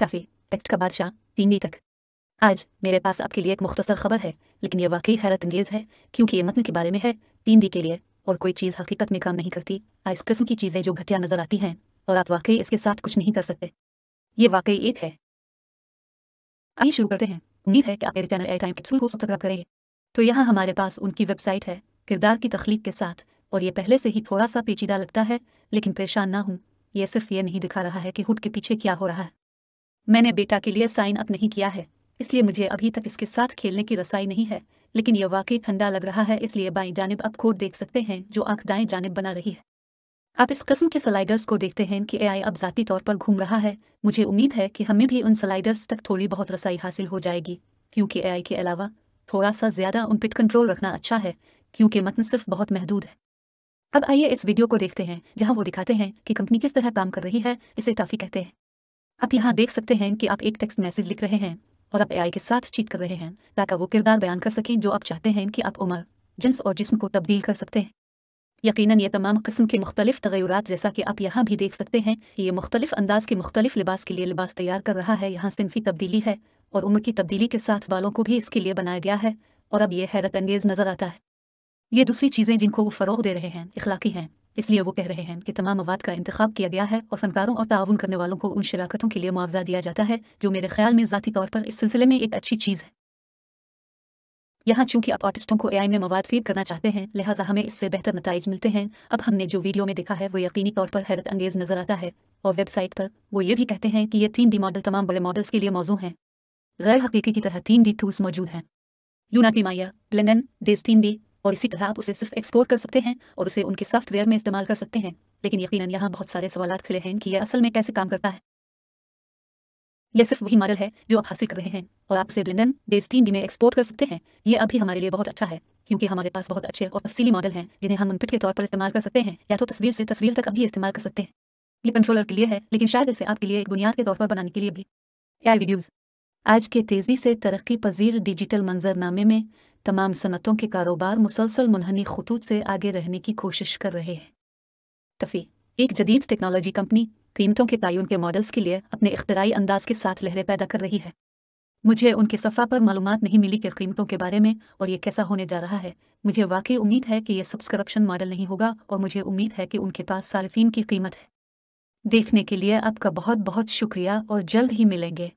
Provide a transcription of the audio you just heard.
काफ़ी टेक्स्ट का बादशाह तीन तक आज मेरे पास आपके लिए एक मुख्तसर खबर है लेकिन यह वाकई हैरत अंगेज है क्योंकि ये मतन के बारे में है तीन डी के लिए और कोई चीज़ हकीकत में काम नहीं करती इस किस्म की चीज़ें जो घटिया नज़र आती हैं और आप वाकई इसके साथ कुछ नहीं कर सकते ये वाकई एक है आइए शुरू करते हैं उम्मीद है कि आप मेरे चैनल ए टाइम को सब्सक्राइब करेंगे तो यहाँ हमारे पास उनकी वेबसाइट है किरदार की तख्लीक के साथ और ये पहले से ही थोड़ा सा पेचीदा लगता है लेकिन परेशान ना हूँ ये सिर्फ ये नहीं दिखा रहा है कि हुट के पीछे क्या हो रहा है मैंने बेटा के लिए साइन अप नहीं किया है इसलिए मुझे अभी तक इसके साथ खेलने की रसाई नहीं है लेकिन यह वाकई ठंडा लग रहा है इसलिए बाई जानब आप खोट देख सकते हैं जो आंख दाएं जानब बना रही है आप इस कस्म के स्लाइडर्स को देखते हैं कि एआई अब जाती तौर पर घूम रहा है मुझे उम्मीद है कि हमें भी उन स्लाइडर्स तक थोड़ी बहुत रसाई हासिल हो जाएगी क्योंकि ए के अलावा थोड़ा सा ज्यादा उन पिट कंट्रोल रखना अच्छा है क्योंकि मतन सिर्फ बहुत महदूद है अब आइए इस वीडियो को देखते हैं जहाँ वो दिखाते हैं कि कंपनी किस तरह काम कर रही है इसे टाफी कहते हैं आप यहाँ देख सकते हैं कि आप एक टेक्स्ट मैसेज लिख रहे हैं और आप एआई के साथ चीट कर रहे हैं ताकि वो किरदार बयान कर सकें जो आप चाहते हैं कि आप उम्र जिन्स और जिस्म को तब्दील कर सकते हैं यकीनन ये तमाम किस्म के मुख्तलिफ तगैरत जैसा कि आप यहाँ भी देख सकते हैं ये मुख्तलिफ अंदाज के मुख्तलिफ लिबास के लिए लिबास तैयार कर रहा है यहाँ सिनफी तब्दीली है और उम्र की तब्दीली के साथ बालों को भी इसके लिए बनाया गया है और अब यह हैरत अंगेज़ नज़र आता है ये दूसरी चीज़ें जिनको वो फ़रोग दे रहे हैं इखलाकी हैं इसलिए वो कह रहे हैं कि तमाम मवाद का इंतखब किया गया है और फनकारों और ताउन करने वालों को उन शराकतों के लिए मुआवजा दिया जाता है जो मेरे ख्याल में ज़ाती तौर पर इस सिलसिले में एक अच्छी चीज़ है यहाँ चूंकि आप आर्टिस्टों को एआई में मवाद फीड करना चाहते हैं लिहाजा हमें इससे बेहतर नतज मिलते हैं अब हमने जो वीडियो में देखा है वो यकीनी तौर पर हैरत अंगेज़ नज़र आता है और वेबसाइट पर वो ये भी कहते हैं कि ये तीन डी मॉडल तमाम बड़े मॉडल्स के लिए मौजूद हैं गैर हकीकी की तरह तीन डी टूस मौजूद हैं यूना की माया लंदन डेज तीन डी और इसी तरह आप उसे सिर्फ एक्सपोर्ट कर सकते हैं और उसे उनके सॉफ्टवेयर में इस्तेमाल कर सकते हैं लेकिन यकीनन यहाँ बहुत सारे सवाल खिले हैं कि यह असल में कैसे काम करता है यह सिर्फ वही मॉडल है जो आप हासिल कर रहे हैं और आप उसे ब्लेंडन बेस में एक्सपोर्ट कर सकते हैं ये अभी हमारे लिए बहुत अच्छा है क्योंकि हमारे पास बहुत अच्छे और तफसीली मॉडल हैं जिन्हें हम इनपुट के तौर पर इस्तेमाल कर सकते हैं या तो तस्वीर से तस्वीर तक अभी इस्तेमाल कर सकते हैं ये कंट्रोलर के लिए है लेकिन शायद इसे आपके लिए एक बुनियाद के तौर पर बनाने के लिए भी एआई वीडियोज़ आज के तेज़ी से तरक्की पजीर डिजिटल मंजरनामे में तमाम सनतों के कारोबार मुसलसल मुनहनी खतूत से आगे रहने की कोशिश कर रहे हैं तफी एक जदीद टेक्नोलॉजी कंपनी कीमतों के तयन के मॉडल्स के लिए अपने इख्तराई अंदाज के साथ लहरें पैदा कर रही है मुझे उनके सफ़ा पर मालूम नहीं मिली कि कीमतों के बारे में और ये कैसा होने जा रहा है मुझे वाकई उम्मीद है कि यह सब्सक्रप्शन मॉडल नहीं होगा और मुझे उम्मीद है कि उनके पास सार्फिन की कीमत है देखने के लिए आपका बहुत बहुत शुक्रिया और जल्द ही मिलेंगे